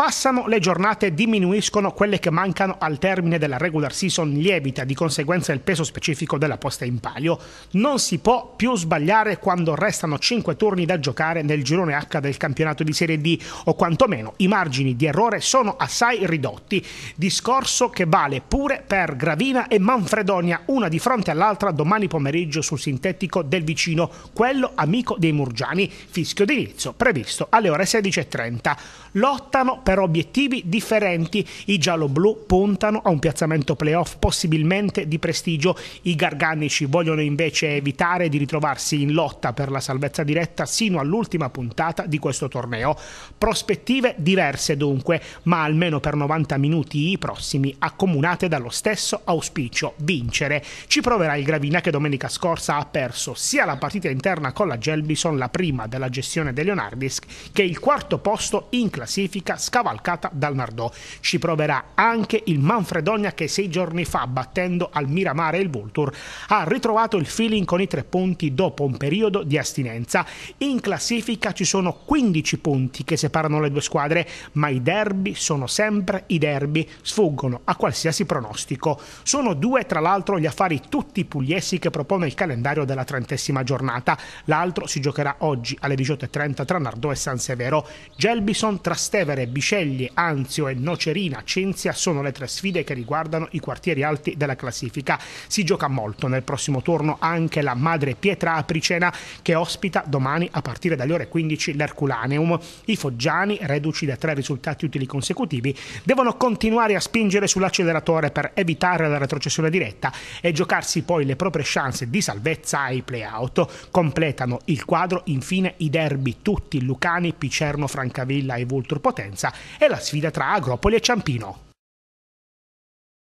Passano le giornate, diminuiscono quelle che mancano al termine della regular season, lievita di conseguenza il peso specifico della posta in palio. Non si può più sbagliare quando restano 5 turni da giocare nel girone H del campionato di Serie D, o quantomeno i margini di errore sono assai ridotti. Discorso che vale pure per Gravina e Manfredonia, una di fronte all'altra domani pomeriggio sul sintetico del vicino, quello amico dei Murgiani. Fischio d'inizio previsto alle ore 16.30. Lottano per per obiettivi differenti. I gialloblu puntano a un piazzamento playoff possibilmente di prestigio. I garganici vogliono invece evitare di ritrovarsi in lotta per la salvezza diretta sino all'ultima puntata di questo torneo. Prospettive diverse dunque, ma almeno per 90 minuti i prossimi accomunate dallo stesso auspicio, vincere. Ci proverà il Gravina che domenica scorsa ha perso sia la partita interna con la Gelbison, la prima della gestione dei Leonardis, che il quarto posto in classifica scappando cavalcata dal Nardò. Ci proverà anche il Manfredonia che sei giorni fa, battendo al Miramare il Vultur, ha ritrovato il feeling con i tre punti dopo un periodo di astinenza. In classifica ci sono 15 punti che separano le due squadre, ma i derby sono sempre i derby, sfuggono a qualsiasi pronostico. Sono due tra l'altro gli affari tutti pugliesi che propone il calendario della trentesima giornata. L'altro si giocherà oggi alle 18.30 tra Nardò e San Severo. Gelbison, Trastevere e Sceglie, Anzio e Nocerina Cenzia sono le tre sfide che riguardano i quartieri alti della classifica. Si gioca molto nel prossimo turno anche la Madre Pietra Apricena che ospita domani a partire dalle ore 15 l'Herculaneum. I foggiani, reduci da tre risultati utili consecutivi, devono continuare a spingere sull'acceleratore per evitare la retrocessione diretta e giocarsi poi le proprie chance di salvezza ai playout. Completano il quadro infine i derby tutti Lucani, Picerno, Francavilla e Vultur Potenza è la sfida tra Agropoli e Ciampino.